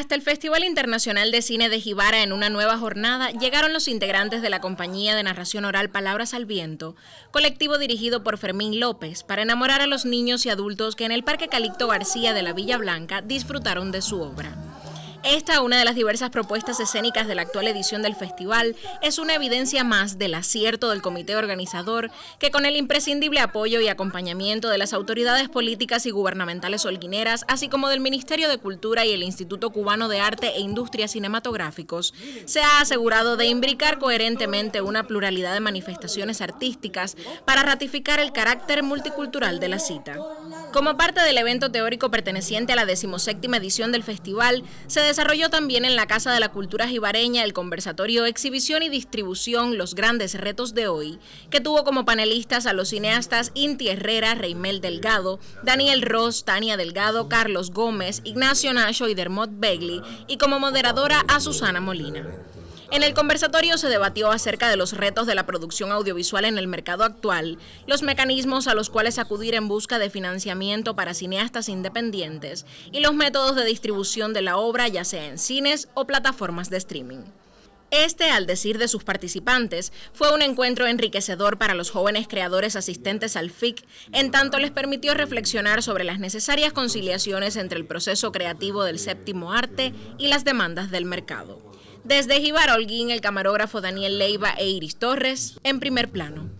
Hasta el Festival Internacional de Cine de Gibara en una nueva jornada llegaron los integrantes de la compañía de narración oral Palabras al Viento, colectivo dirigido por Fermín López, para enamorar a los niños y adultos que en el Parque Calixto García de la Villa Blanca disfrutaron de su obra. Esta, una de las diversas propuestas escénicas de la actual edición del festival, es una evidencia más del acierto del comité organizador que con el imprescindible apoyo y acompañamiento de las autoridades políticas y gubernamentales holguineras, así como del Ministerio de Cultura y el Instituto Cubano de Arte e Industrias Cinematográficos, se ha asegurado de imbricar coherentemente una pluralidad de manifestaciones artísticas para ratificar el carácter multicultural de la cita. Como parte del evento teórico perteneciente a la decimoséptima edición del festival, se desarrolló también en la Casa de la Cultura Jibareña el conversatorio Exhibición y Distribución, los grandes retos de hoy, que tuvo como panelistas a los cineastas Inti Herrera, Reimel Delgado, Daniel Ross, Tania Delgado, Carlos Gómez, Ignacio Nacho y Dermot Begley, y como moderadora a Susana Molina. En el conversatorio se debatió acerca de los retos de la producción audiovisual en el mercado actual, los mecanismos a los cuales acudir en busca de financiamiento para cineastas independientes y los métodos de distribución de la obra, ya sea en cines o plataformas de streaming. Este, al decir de sus participantes, fue un encuentro enriquecedor para los jóvenes creadores asistentes al FIC, en tanto les permitió reflexionar sobre las necesarias conciliaciones entre el proceso creativo del séptimo arte y las demandas del mercado. Desde Jibar Holguín, el camarógrafo Daniel Leiva e Iris Torres, en primer plano.